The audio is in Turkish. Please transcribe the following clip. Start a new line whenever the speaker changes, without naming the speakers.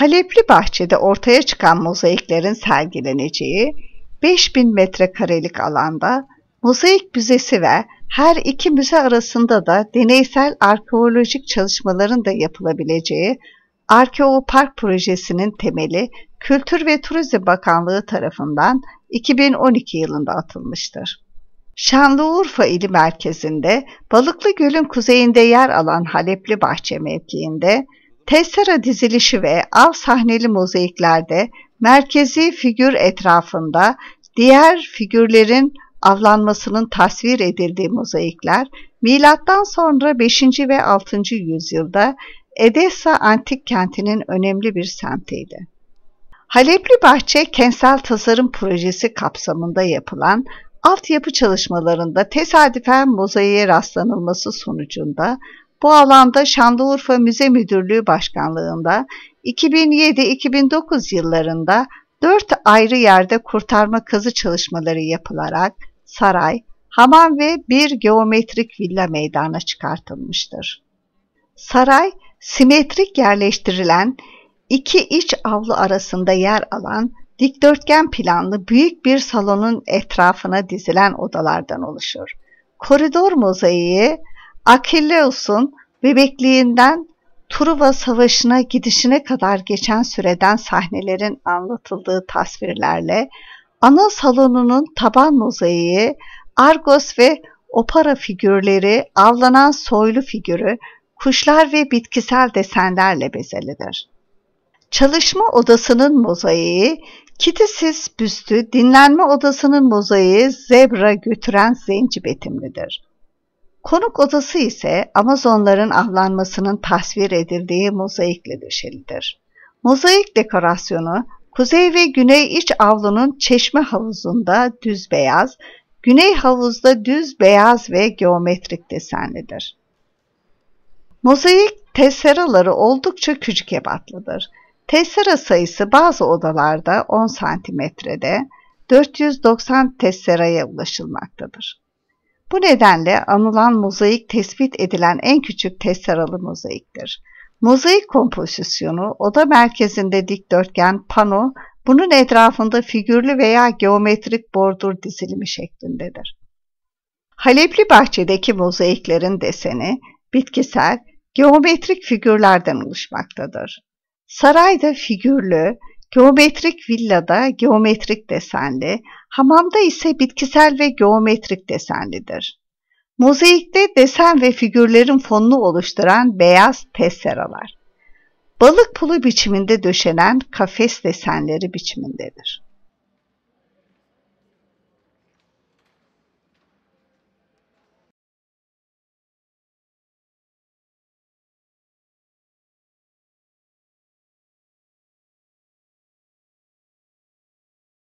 Halepli bahçede ortaya çıkan mozaiklerin sergileneceği 5000 metrekarelik alanda mozaik müzesi ve her iki müze arasında da deneysel arkeolojik çalışmaların da yapılabileceği Arkeo Park projesinin temeli Kültür ve Turizm Bakanlığı tarafından 2012 yılında atılmıştır. Şanlıurfa ili merkezinde Balıklı Göl'ün kuzeyinde yer alan Halepli Bahçe mevkiinde Tessera dizilişi ve av sahneli mozaiklerde merkezi figür etrafında diğer figürlerin avlanmasının tasvir edildiği mozaikler milattan sonra 5. ve 6. yüzyılda Edessa antik kentinin önemli bir semtiydi. Halepli Bahçe kentsel tasarım projesi kapsamında yapılan altyapı çalışmalarında tesadüfen mozaiğe rastlanılması sonucunda bu alanda Şanlıurfa Müze Müdürlüğü Başkanlığında 2007-2009 yıllarında dört ayrı yerde kurtarma kazı çalışmaları yapılarak saray, hamam ve bir geometrik villa meydana çıkartılmıştır. Saray, simetrik yerleştirilen iki iç avlu arasında yer alan dikdörtgen planlı büyük bir salonun etrafına dizilen odalardan oluşur. Koridor mozaiği Akileus'un bebekliğinden Truva Savaşı'na gidişine kadar geçen süreden sahnelerin anlatıldığı tasvirlerle ana salonunun taban mozaiği, Argos ve Opara figürleri, avlanan soylu figürü, kuşlar ve bitkisel desenlerle bezelidir. Çalışma odasının mozaiği, kitisiz büstü, dinlenme odasının mozaiği zebra götüren zenci betimlidir. Konuk odası ise Amazonların avlanmasının tasvir edildiği mozaikle döşelidir. Mozaik dekorasyonu kuzey ve güney iç avlunun çeşme havuzunda düz beyaz, güney havuzda düz beyaz ve geometrik desenlidir. Mozaik tesseraları oldukça küçük ebatlıdır. Tessera sayısı bazı odalarda 10 santimetrede 490 tesseraya ulaşılmaktadır. Bu nedenle anılan mozaik tespit edilen en küçük tesseralı mozaiktir. Mozaik kompozisyonu oda merkezinde dikdörtgen pano, bunun etrafında figürlü veya geometrik bordur dizilimi şeklindedir. Halepli bahçedeki mozaiklerin deseni bitkisel, geometrik figürlerden oluşmaktadır. Sarayda figürlü, Geometrik villada geometrik desenli, hamamda ise bitkisel ve geometrik desenlidir. Mozaikte desen ve figürlerin fonunu oluşturan beyaz tesseralar. Balık pulu biçiminde döşenen kafes desenleri biçimindedir.